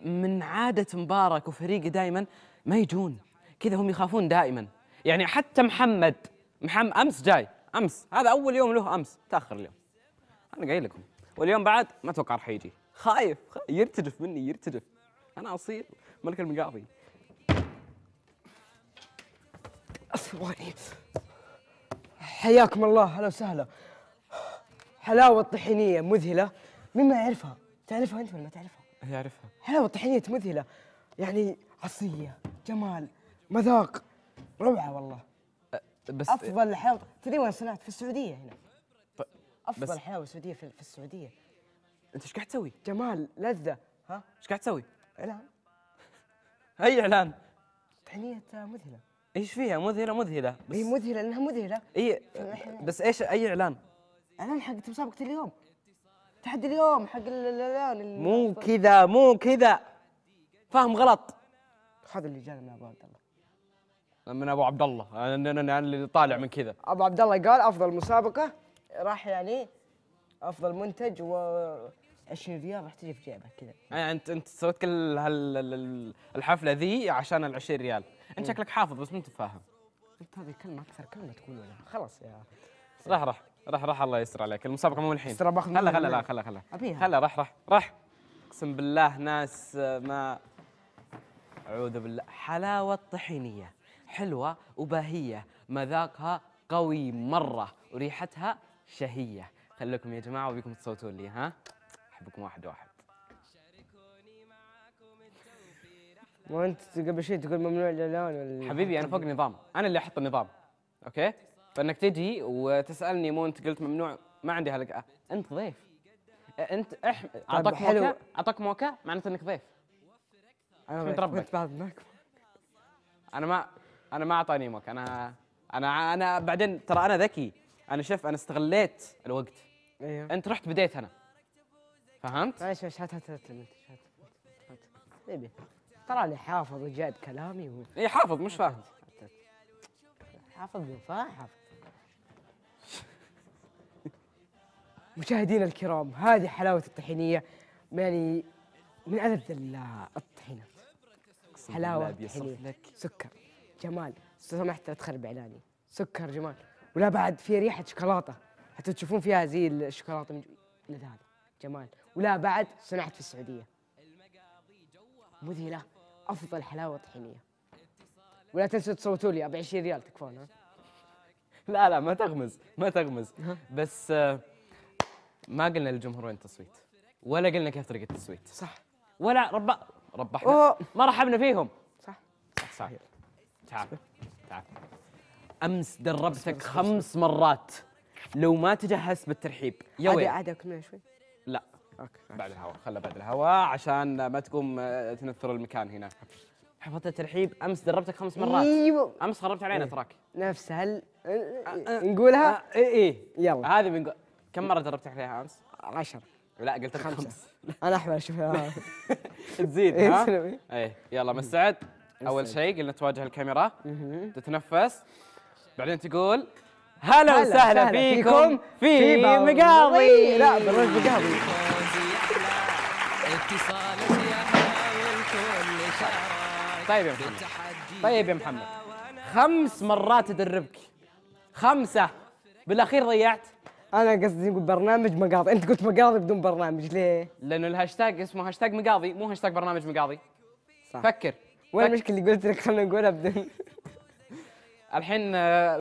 من عادة مبارك وفريقه دائما ما يجون كذا هم يخافون دائما يعني حتى محمد محمد أمس جاي أمس هذا أول يوم له أمس تأخر اليوم أنا قايل لكم واليوم بعد ما أتوقع راح يجي خايف يرتجف مني يرتجف أنا أصير ملك المقاضي ثواني حياكم الله هلا وسهلا حلاوة طحينية مذهلة مين ما يعرفها تعرفها أنت ولا ما تعرفها هي اعرفها حلاوه طحينية مذهله يعني عصيه جمال مذاق روعه والله أه، بس افضل حلاوه تدري وين صنعت في السعوديه هنا افضل حلاوه سعوديه في, في السعوديه انت ايش قاعد تسوي؟ جمال لذه ها؟ ايش قاعد تسوي؟ اعلان اي اعلان؟ طحينيه مذهله ايش فيها مذهله مذهله بس هي مذهله لانها مذهله اي بس ايش اي اعلان؟ اعلان حق مسابقه اليوم تحدي اليوم حق الاعلان مو كذا مو كذا فاهم غلط هذا اللي جانا من ابو عبد الله من ابو عبد الله انا اللي طالع من كذا ابو عبد الله قال افضل مسابقه راح يعني افضل منتج و 20 ريال راح تجي في جيبك كذا يعني انت انت سويت كل الحفله ذي عشان ال 20 ريال انت شكلك حافظ بس ما انت فاهم انت هذه كلمه اكثر كلمه تقولها خلاص يا راح راح راح راح الله يستر عليك المسابقه مو الحين استرابخ باخذ خله خله خله خله ابيها خلا راح راح رح اقسم بالله ناس ما اعوذ بالله حلاوه طحينيه حلوه وباهيه مذاقها قوي مره وريحتها شهيه خليكم يا جماعه وبيكم تصوتون لي ها احبكم واحد واحد وانت قبل شيء تقول ممنوع الاعلان حبيبي انا فوق النظام انا اللي احط النظام اوكي فانك تجي وتسالني مو انت قلت ممنوع ما عندي هالقه انت ضيف انت اح طيب، اعطاك حلو اعطاك موكا معناته انك ضيف انا ربك انا ما انا ما اعطاني موكا انا انا انا بعدين ترى انا ذكي انا شف انا استغليت الوقت ايوه انت رحت بديت انا فهمت؟ ايش ايش هات هات هات هات لي حافظ وجايب كلامي و... اي حافظ مش فاهم حافظ وفاهم مشاهدينا الكرام هذه حلاوة الطحينية يعني من ألذ الطحينة حلاوة الطحينية سكر جمال لو سمحت لا تخرب إعلاني سكر جمال ولا بعد في ريحة شوكولاتة حتى تشوفون فيها زي الشوكولاتة من لذاذة جمال ولا بعد صنعت في السعودية مذهلة أفضل حلاوة طحينية ولا تنسوا تصوتوا لي أبي 20 ريال تكفون ها لا لا ما تغمز ما تغمز بس آه ما قلنا للجمهور وين التصويت ولا قلنا كيف طريقه التصويت صح ولا رب ربحنا أوه. رحبنا فيهم صح صح صح تعال تعال امس دربتك خمس مرات لو ما تجهزت بالترحيب يا ويلي عاد كنا شوي لا اوكي بعد الهواء خله بعد الهواء عشان ما تقوم آه، تنثر المكان هنا حفظت الترحيب امس دربتك خمس مرات ايوه امس خربت علينا إيه. تراك نفس هل آه، آه، نقولها اي اي إيه. يلا هذه بنقول كم مره جربت فيها امس؟ 10 لا قلت خمس خمسه انا احمل اشوفها آه. تزيد إيه، ها؟ ايه يلا مستعد؟ اول شيء قلنا تواجه الكاميرا تتنفس بعدين تقول هلا وسهلا فيكم في مقاضي لا برنامج مقاضي طيب يا محمد طيب يا محمد خمس مرات ادربك خمسه بالاخير ضيعت انا قصدي نقول برنامج مقاضي انت قلت مقاضي بدون برنامج ليه لانه الهاشتاج اسمه هاشتاج مقاضي مو هاشتاج برنامج مقاضي صح فكر وين المشكله اللي قلت لك خلينا نقولها بدون الحين آه،